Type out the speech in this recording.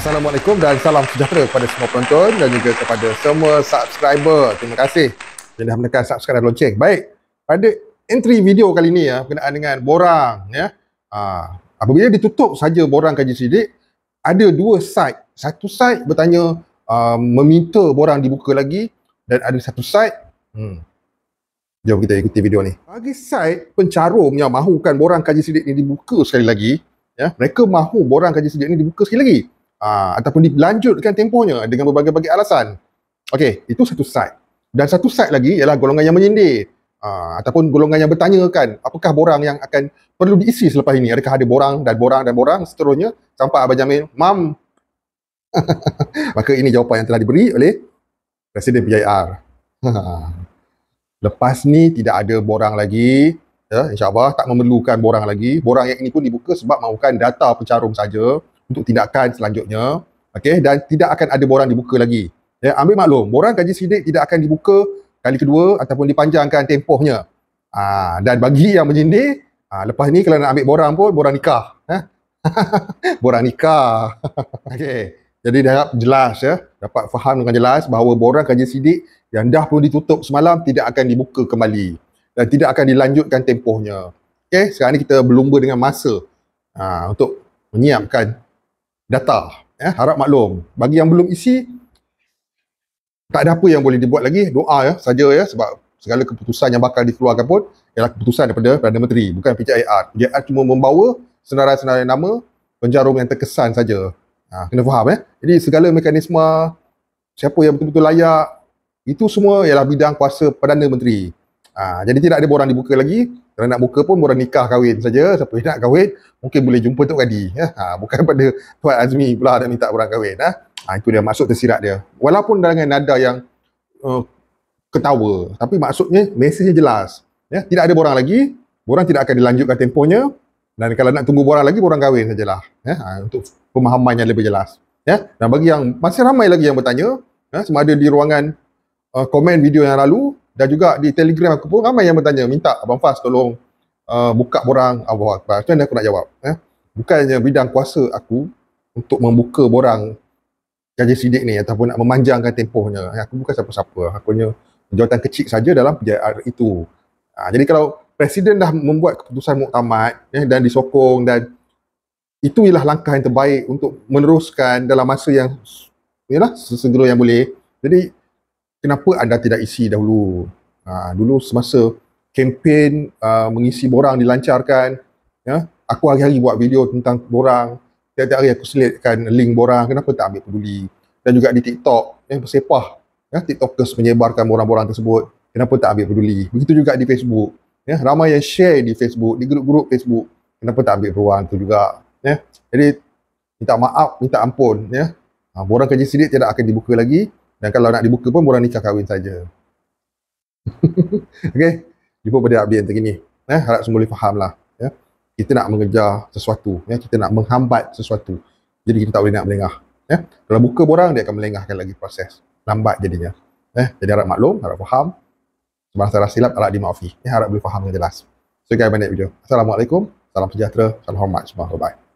Assalamualaikum dan salam sejahtera kepada semua penonton dan juga kepada semua subscriber. Terima kasih dan dah menekan subscribe dan lonceng. Baik, pada entry video kali ini ya berkenaan dengan borang ya. Ha, apabila ditutup saja borang kaji sidik, ada dua side. Satu side bertanya uh, meminta borang dibuka lagi dan ada satu side hmm. Jom kita ikuti video ni. Bagi side pencarum yang mahukan borang kaji sidik ni dibuka sekali lagi, ya, mereka mahu borang kaji sidik ni dibuka sekali lagi aa, ah, ataupun dilanjutkan tempohnya dengan berbagai-bagai alasan. Okey, itu satu side. Dan satu side lagi ialah golongan yang menyindir aa, ah, ataupun golongan yang bertanya kan apakah borang yang akan perlu diisi selepas ini? Adakah ada borang dan borang dan borang seterusnya sampai Abang Jamil, Mam. Maka ini jawapan yang telah diberi oleh Presiden PIR. Lepas ni tidak ada borang lagi. Ya, insyaAllah tak memerlukan borang lagi. Borang yang ini pun dibuka sebab mahukan data pencarum saja untuk tindakan selanjutnya okey dan tidak akan ada borang dibuka lagi ya ambil maklum borang gaji sidik tidak akan dibuka kali kedua ataupun dipanjangkan tempohnya ha, dan bagi yang menyindir ha, lepas ni kalau nak ambil borang pun borang nikah eh? borang nikah okey jadi dah jelas ya dapat faham dengan jelas bahawa borang gaji sidik yang dah pun ditutup semalam tidak akan dibuka kembali dan tidak akan dilanjutkan tempohnya okey sekarang ni kita berlumba dengan masa ha, untuk menyiapkan data. Ya, ya, harap maklum. Bagi yang belum isi, tak ada apa yang boleh dibuat lagi. Doa ya, saja ya sebab segala keputusan yang bakal dikeluarkan pun ialah keputusan daripada Perdana Menteri, bukan PJR. PJR cuma membawa senarai-senarai nama penjarum yang terkesan saja. Ha, kena faham ya. Jadi segala mekanisme siapa yang betul-betul layak itu semua ialah bidang kuasa Perdana Menteri. Ha, jadi tidak ada borang dibuka lagi. Kalau nak buka pun borang nikah kahwin saja. Siapa yang nak kahwin mungkin boleh jumpa Tok Kadi. Ya. Ha, bukan pada Tuan Azmi pula nak minta borang kahwin. Ha. Ha, itu dia masuk tersirat dia. Walaupun dengan nada yang uh, ketawa. Tapi maksudnya mesejnya jelas. Ya. Tidak ada borang lagi. Borang tidak akan dilanjutkan tempohnya. Dan kalau nak tunggu borang lagi, borang kahwin sajalah. Ya. Ha, untuk pemahaman yang lebih jelas. Ya. Dan bagi yang masih ramai lagi yang bertanya. Ya, sama ada di ruangan uh, komen video yang lalu dan juga di telegram aku pun ramai yang bertanya minta Abang Fas tolong uh, buka borang Allah Akbar macam mana aku nak jawab eh? bukannya bidang kuasa aku untuk membuka borang Jaja Sidik ni ataupun nak memanjangkan tempohnya eh, aku bukan siapa-siapa aku hanya jawatan kecil saja dalam PJR itu ha, jadi kalau Presiden dah membuat keputusan muktamad eh, dan disokong dan itu ialah langkah yang terbaik untuk meneruskan dalam masa yang ialah sesegera yang boleh. Jadi kenapa anda tidak isi dahulu? Ha, dulu semasa kempen uh, mengisi borang dilancarkan, ya, aku hari-hari buat video tentang borang, tiap-tiap hari aku selitkan link borang, kenapa tak ambil peduli? Dan juga di TikTok, ya, bersepah, ya, TikTokers menyebarkan borang-borang tersebut, kenapa tak ambil peduli? Begitu juga di Facebook, ya, ramai yang share di Facebook, di grup-grup Facebook, kenapa tak ambil peluang tu juga? Ya. Jadi, minta maaf, minta ampun, ya. Ha, borang kerja sidik tidak akan dibuka lagi. Dan kalau nak dibuka pun orang nikah kahwin saja. Okey. Jumpa pada update yang terkini. Ya, eh, harap semua boleh faham lah. Ya. Kita nak mengejar sesuatu. Ya. Kita nak menghambat sesuatu. Jadi kita tak boleh nak melengah. Ya. Kalau buka borang, dia akan melengahkan lagi proses. Lambat jadinya. Ya. Jadi harap maklum, harap faham. Sebab salah silap, harap dimaafi. Ya, harap boleh faham dengan jelas. So, guys, banyak video. Assalamualaikum. Salam sejahtera. Salam hormat semua. Bye-bye.